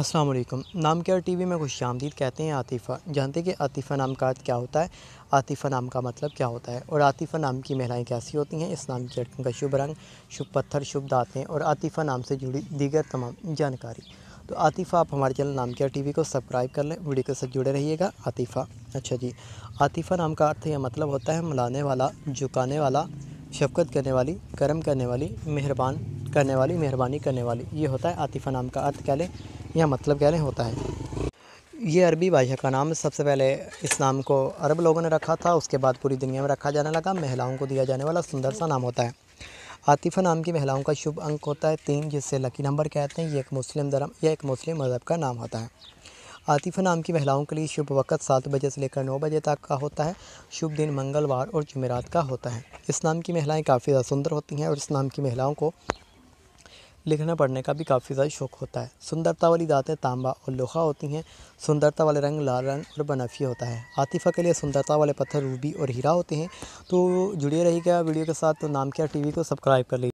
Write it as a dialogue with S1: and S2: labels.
S1: अस्सलाम वालेकुम नाम टी टीवी में खुश आमदीद कहते हैं आतिफ़ा जानते हैं कि आतिफ़ा नाम का क्या होता है आतिफ़ा नाम का मतलब क्या होता है और आतिफ़ा नाम की महिलाएं कैसी होती हैं इस नाम की अटकन का शुभ रंग शुभ पत्थर शुभ दातें और आतिफ़ा नाम से जुड़ी दीगर तमाम जानकारी तो आतिफ़ा आप हमारे चैनल नाम टी वी को सब्सक्राइब कर लें वीडियो के साथ जुड़े रहिएगा आतिफ़ा अच्छा जी आतिफ़ा नाम का अर्थ यह मतलब होता है मिलाने वाला झुकाने वाला शफकत करने वाली करम करने वाली मेहरबान करने वाली मेहरबानी करने वाली ये होता है आतिफ़ा नाम का अर्थ कह लें या मतलब कह रहे होता है ये अरबी भाषा का नाम सबसे पहले इस नाम को अरब लोगों ने रखा था उसके बाद पूरी दुनिया में रखा जाने लगा महिलाओं को दिया जाने वाला सुंदर सा नाम होता है आतिफ़ा नाम की महिलाओं का शुभ अंक होता है तीन जिससे लकी नंबर कहते हैं ये एक मुस्लिम धर्म या एक मुस्लिम मज़हब का नाम होता है आतिफ़ा नाम की महिलाओं के लिए शुभ वक्त सात बजे से लेकर नौ बजे तक का होता है शुभ दिन मंगलवार और जुमेरात का होता है इस नाम की महिलाएं काफ़ी ज़्यादा सुंदर होती हैं और इस नाम की महिलाओं को लिखना पढ़ने का भी काफ़ी ज़्यादा शौक़ होता है सुंदरता वाली दातें तांबा और लोहा होती हैं सुंदरता वाले रंग लाल रंग और बनफी होता है आतिफ़ा के लिए सुंदरता वाले पत्थर रूबी और हीरा होते हैं तो जुड़े रहिएगा वीडियो के साथ तो नाम क्या टी को सब्सक्राइब कर लीजिए